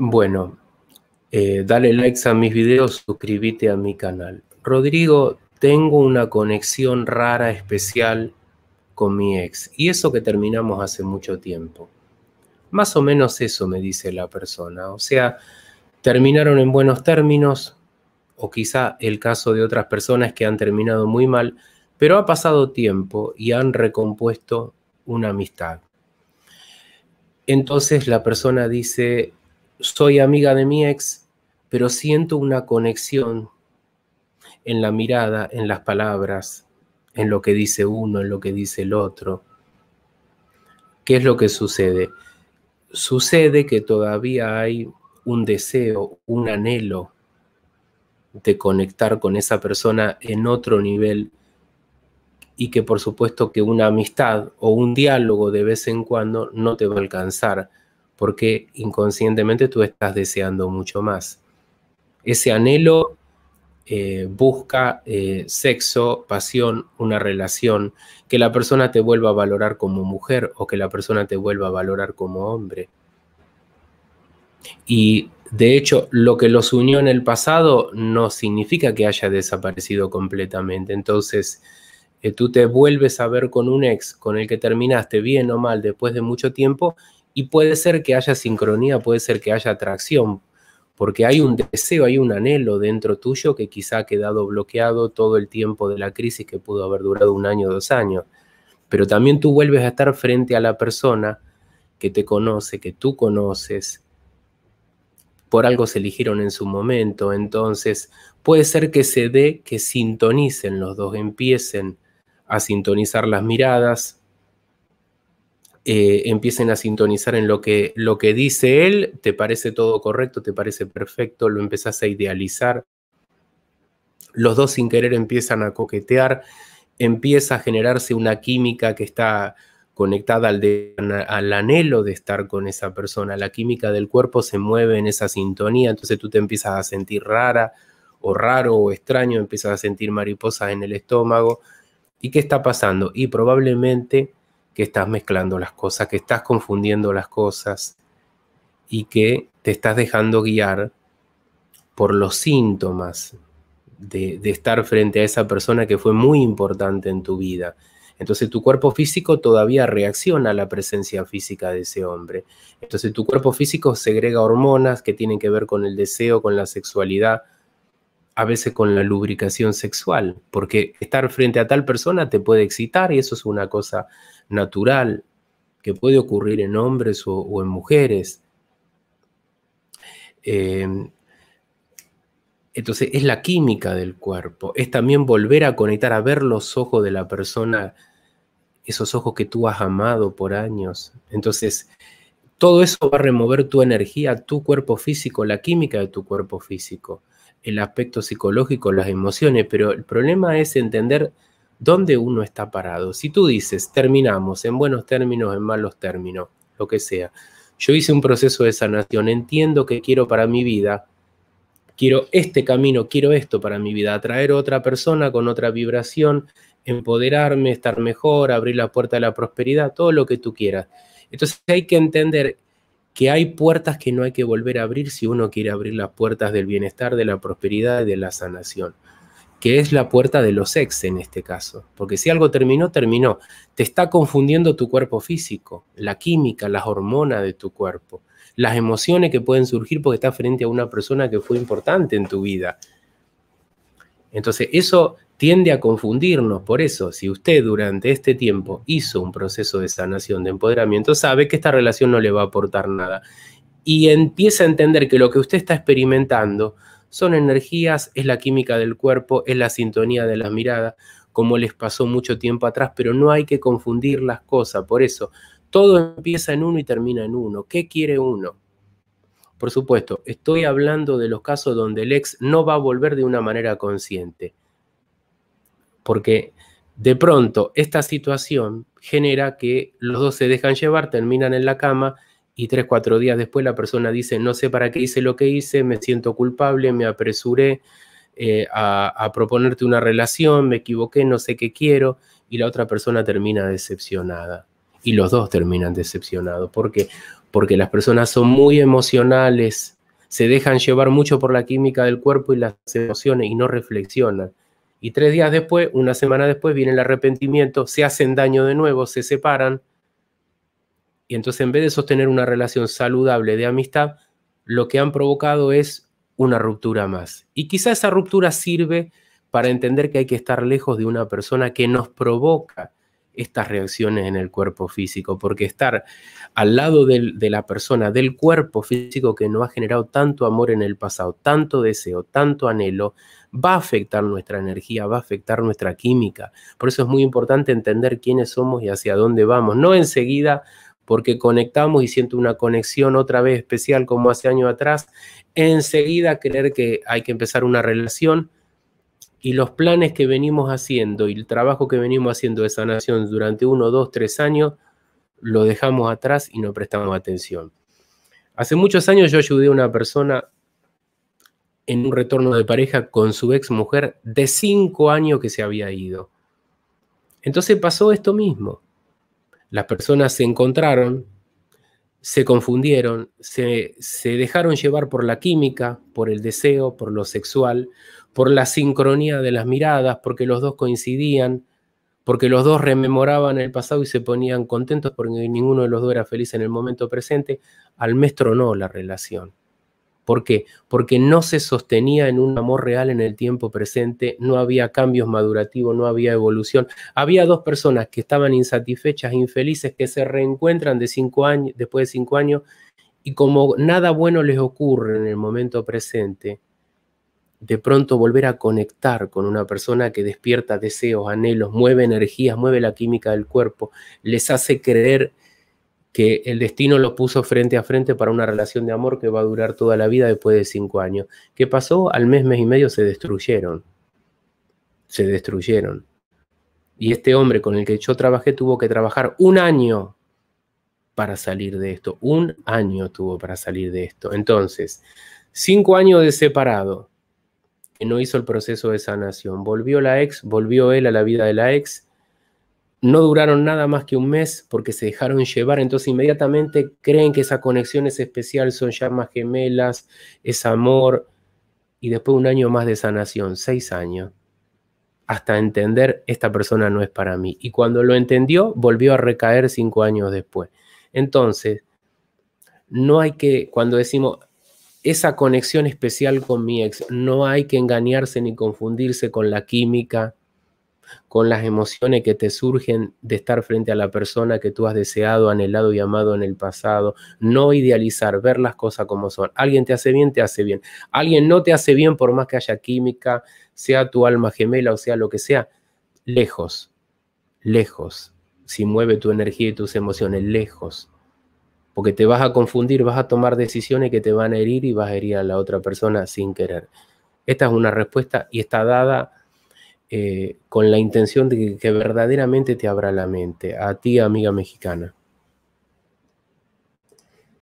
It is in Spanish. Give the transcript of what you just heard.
Bueno, eh, dale likes a mis videos, suscríbete a mi canal. Rodrigo, tengo una conexión rara, especial con mi ex. Y eso que terminamos hace mucho tiempo. Más o menos eso me dice la persona. O sea, terminaron en buenos términos, o quizá el caso de otras personas que han terminado muy mal, pero ha pasado tiempo y han recompuesto una amistad. Entonces la persona dice, soy amiga de mi ex, pero siento una conexión en la mirada, en las palabras, en lo que dice uno, en lo que dice el otro. ¿Qué es lo que sucede? Sucede que todavía hay un deseo, un anhelo de conectar con esa persona en otro nivel y que por supuesto que una amistad o un diálogo de vez en cuando no te va a alcanzar porque inconscientemente tú estás deseando mucho más. Ese anhelo eh, busca eh, sexo, pasión, una relación, que la persona te vuelva a valorar como mujer o que la persona te vuelva a valorar como hombre. Y de hecho, lo que los unió en el pasado no significa que haya desaparecido completamente. Entonces, eh, tú te vuelves a ver con un ex con el que terminaste bien o mal después de mucho tiempo y puede ser que haya sincronía, puede ser que haya atracción, porque hay un deseo, hay un anhelo dentro tuyo que quizá ha quedado bloqueado todo el tiempo de la crisis que pudo haber durado un año, dos años. Pero también tú vuelves a estar frente a la persona que te conoce, que tú conoces, por algo se eligieron en su momento. Entonces, puede ser que se dé que sintonicen los dos, empiecen a sintonizar las miradas, eh, empiecen a sintonizar en lo que, lo que dice él, te parece todo correcto, te parece perfecto, lo empezás a idealizar, los dos sin querer empiezan a coquetear, empieza a generarse una química que está conectada al, al, anhelo de estar con esa persona. La química del cuerpo se mueve en esa sintonía, entonces tú te empiezas a sentir rara o raro o extraño, empiezas a sentir mariposas en el estómago. ¿Y qué está pasando? Y probablemente que estás mezclando las cosas, que estás confundiendo las cosas y que te estás dejando guiar por los síntomas de, de, estar frente a esa persona que fue muy importante en tu vida. Entonces tu cuerpo físico todavía reacciona a la presencia física de ese hombre. Entonces tu cuerpo físico segrega hormonas que tienen que ver con el deseo, con la sexualidad, a veces con la lubricación sexual, porque estar frente a tal persona te puede excitar y eso es una cosa natural que puede ocurrir en hombres o, en mujeres. Em, entonces es la química del cuerpo, es también volver a conectar, a ver los ojos de la persona, esos ojos que tú has amado por años. Entonces, todo eso va a remover tu energía, tu cuerpo físico, la química de tu cuerpo físico el aspecto psicológico, las emociones, pero el problema es entender dónde uno está parado. Si tú dices, terminamos en buenos términos, en malos términos, lo que sea, yo hice un proceso de sanación, entiendo que quiero para mi vida, quiero este camino, quiero esto para mi vida, atraer a otra persona con otra vibración, empoderarme, estar mejor, abrir la puerta a la prosperidad, todo lo que tú quieras. Entonces hay que entender que hay puertas que no hay que volver a abrir si uno quiere abrir las puertas del bienestar, de la prosperidad y de la sanación, que es la puerta de los ex en este caso, porque si algo terminó, terminó. Te está confundiendo tu cuerpo físico, la química, las hormonas de tu cuerpo, las emociones que pueden surgir porque estás frente a una persona que fue importante en tu vida. Entonces, eso tiende a confundirnos. Por eso, si usted durante este tiempo hizo un proceso de sanación, de empoderamiento, sabe que esta relación no le va a aportar nada. Y empieza a entender que lo que usted está experimentando son energías, es la química del cuerpo, es la sintonía de las miradas, como les pasó mucho tiempo atrás, pero no hay que confundir las cosas. Por eso, todo empieza en uno y termina en uno. ¿Qué quiere uno? Por supuesto, estoy hablando de los casos donde el ex no va a volver de una manera consciente porque de pronto esta situación genera que los dos se dejan llevar, terminan en la cama y tres, cuatro días después la persona dice, no sé para qué hice lo que hice, me siento culpable, me apresuré eh, a, a proponerte una relación, me equivoqué, no sé qué quiero, y la otra persona termina decepcionada. Y los dos terminan decepcionados. ¿Por qué? Porque las personas son muy emocionales, se dejan llevar mucho por la química del cuerpo y las emociones y no reflexionan y tres días después, una semana después, viene el arrepentimiento, se hacen daño de nuevo, se separan. Y entonces en vez de sostener una relación saludable de amistad, lo que han provocado es una ruptura más. Y quizá esa ruptura sirve para entender que hay que estar lejos de una persona que nos provoca estas reacciones en el cuerpo físico, porque estar al lado de la persona, del cuerpo físico que nos ha generado tanto amor en el pasado, tanto deseo, tanto anhelo, va a afectar nuestra energía, va a afectar nuestra química. Por eso es muy importante entender quiénes somos y hacia dónde vamos. No enseguida porque conectamos y siento una conexión otra vez especial como hace años atrás, enseguida creer que hay que empezar una relación y los planes que venimos haciendo y el trabajo que venimos haciendo de sanación durante uno, dos, tres años, lo dejamos atrás y no prestamos atención. Hace muchos años yo ayudé a una persona en un retorno de pareja con su ex mujer de cinco años que se había ido. Entonces pasó esto mismo. Las personas se encontraron, se confundieron, se, se, dejaron llevar por la química, por el deseo, por lo sexual, por la sincronía de las miradas, porque los dos coincidían, porque los dos rememoraban el pasado y se ponían contentos porque ninguno de los dos era feliz en el momento presente, al mes tronó la relación. ¿Por qué? Porque no se sostenía en un amor real en el tiempo presente, no había cambios madurativos, no había evolución. Había dos personas que estaban insatisfechas, infelices, que se reencuentran de cinco años, después de cinco años, y como nada bueno les ocurre en el momento presente, de pronto volver a conectar con una persona que despierta deseos, anhelos, mueve energías, mueve la química del cuerpo, les hace creer que el destino los puso frente a frente para una relación de amor que va a durar toda la vida después de cinco años. ¿Qué pasó? Al mes, mes y medio se destruyeron. Se destruyeron. Y este hombre con el que yo trabajé tuvo que trabajar un año para salir de esto. Un año tuvo para salir de esto. Entonces, cinco años de separado, que no hizo el proceso de sanación. Volvió la ex, volvió él a la vida de la ex. No duraron nada más que un mes porque se dejaron llevar, entonces inmediatamente creen que esa conexión es especial, son llamas gemelas, es amor, y después un año más de sanación, seis años, hasta entender esta persona no es para mí. Y cuando lo entendió, volvió a recaer cinco años después. Entonces, no hay que, cuando decimos esa conexión especial con mi ex. No hay que engañarse ni confundirse con la química, con las emociones que te surgen de estar frente a la persona que tú has deseado, anhelado y amado en el pasado. No idealizar, ver las cosas como son. Alguien te hace bien, te hace bien. Alguien no te hace bien por más que haya química, sea tu alma gemela o sea lo que sea. Lejos, lejos. Si mueve tu energía y tus emociones, lejos porque te vas a confundir, vas a tomar decisiones que te van a herir y vas a herir a la otra persona sin querer. Esta es una respuesta y está dada eh, con la intención de que verdaderamente te abra la mente, a ti amiga mexicana.